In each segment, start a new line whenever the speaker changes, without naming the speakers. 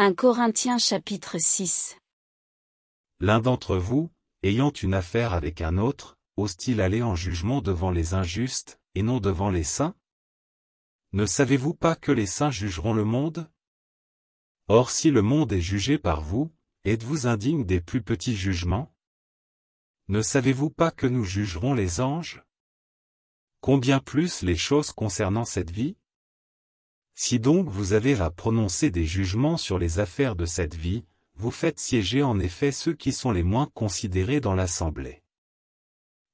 1 Corinthiens chapitre 6 L'un d'entre vous, ayant une affaire avec un autre, ose-t-il aller en jugement devant les injustes, et non devant les saints Ne savez-vous pas que les saints jugeront le monde Or si le monde est jugé par vous, êtes-vous indigne des plus petits jugements Ne savez-vous pas que nous jugerons les anges Combien plus les choses concernant cette vie si donc vous avez à prononcer des jugements sur les affaires de cette vie, vous faites siéger en effet ceux qui sont les moins considérés dans l'Assemblée.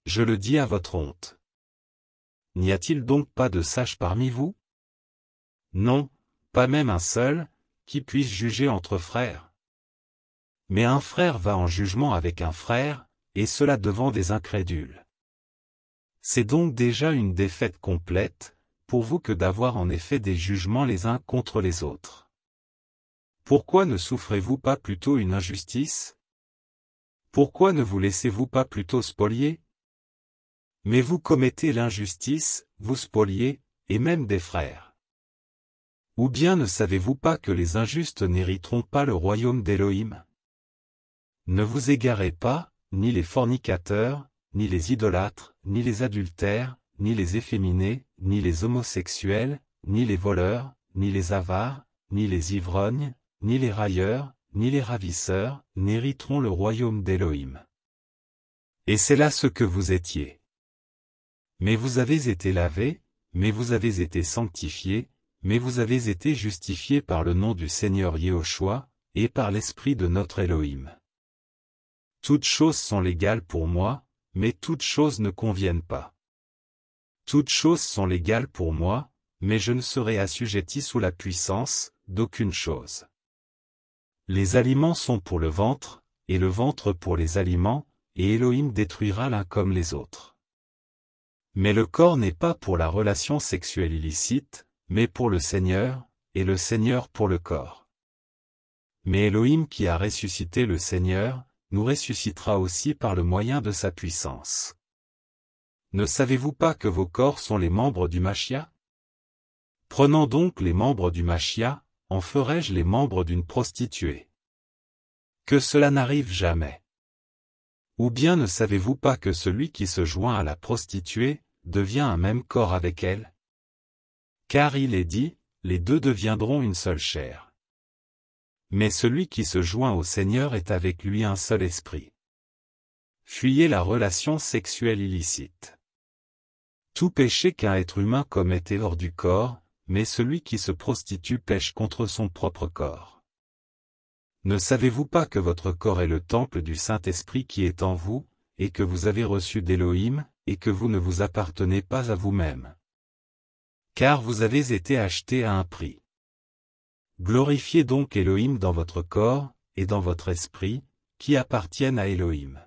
Je le dis à votre honte. N'y a-t-il donc pas de sages parmi vous Non, pas même un seul, qui puisse juger entre frères. Mais un frère va en jugement avec un frère, et cela devant des incrédules. C'est donc déjà une défaite complète, vous que d'avoir en effet des jugements les uns contre les autres. Pourquoi ne souffrez-vous pas plutôt une injustice Pourquoi ne vous laissez-vous pas plutôt spolier Mais vous commettez l'injustice, vous spoliez, et même des frères. Ou bien ne savez-vous pas que les injustes n'hériteront pas le royaume d'Élohim Ne vous égarez pas, ni les fornicateurs, ni les idolâtres, ni les adultères, ni les efféminés, ni les homosexuels, ni les voleurs, ni les avares, ni les ivrognes, ni les railleurs, ni les ravisseurs, n'hériteront le royaume d'Élohim. Et c'est là ce que vous étiez. Mais vous avez été lavés, mais vous avez été sanctifiés, mais vous avez été justifiés par le nom du Seigneur Yehoshua, et par l'Esprit de notre Élohim. Toutes choses sont légales pour moi, mais toutes choses ne conviennent pas. Toutes choses sont légales pour moi, mais je ne serai assujetti sous la puissance d'aucune chose. Les aliments sont pour le ventre, et le ventre pour les aliments, et Elohim détruira l'un comme les autres. Mais le corps n'est pas pour la relation sexuelle illicite, mais pour le Seigneur, et le Seigneur pour le corps. Mais Elohim qui a ressuscité le Seigneur, nous ressuscitera aussi par le moyen de sa puissance. Ne savez-vous pas que vos corps sont les membres du machia Prenant donc les membres du machia, en ferai-je les membres d'une prostituée Que cela n'arrive jamais. Ou bien ne savez-vous pas que celui qui se joint à la prostituée, devient un même corps avec elle Car il est dit, les deux deviendront une seule chair. Mais celui qui se joint au Seigneur est avec lui un seul esprit. Fuyez la relation sexuelle illicite. Tout péché qu'un être humain commettait hors du corps, mais celui qui se prostitue pêche contre son propre corps. Ne savez-vous pas que votre corps est le temple du Saint-Esprit qui est en vous, et que vous avez reçu d'Élohim, et que vous ne vous appartenez pas à vous-même Car vous avez été acheté à un prix. Glorifiez donc Elohim dans votre corps, et dans votre esprit, qui appartiennent à Elohim.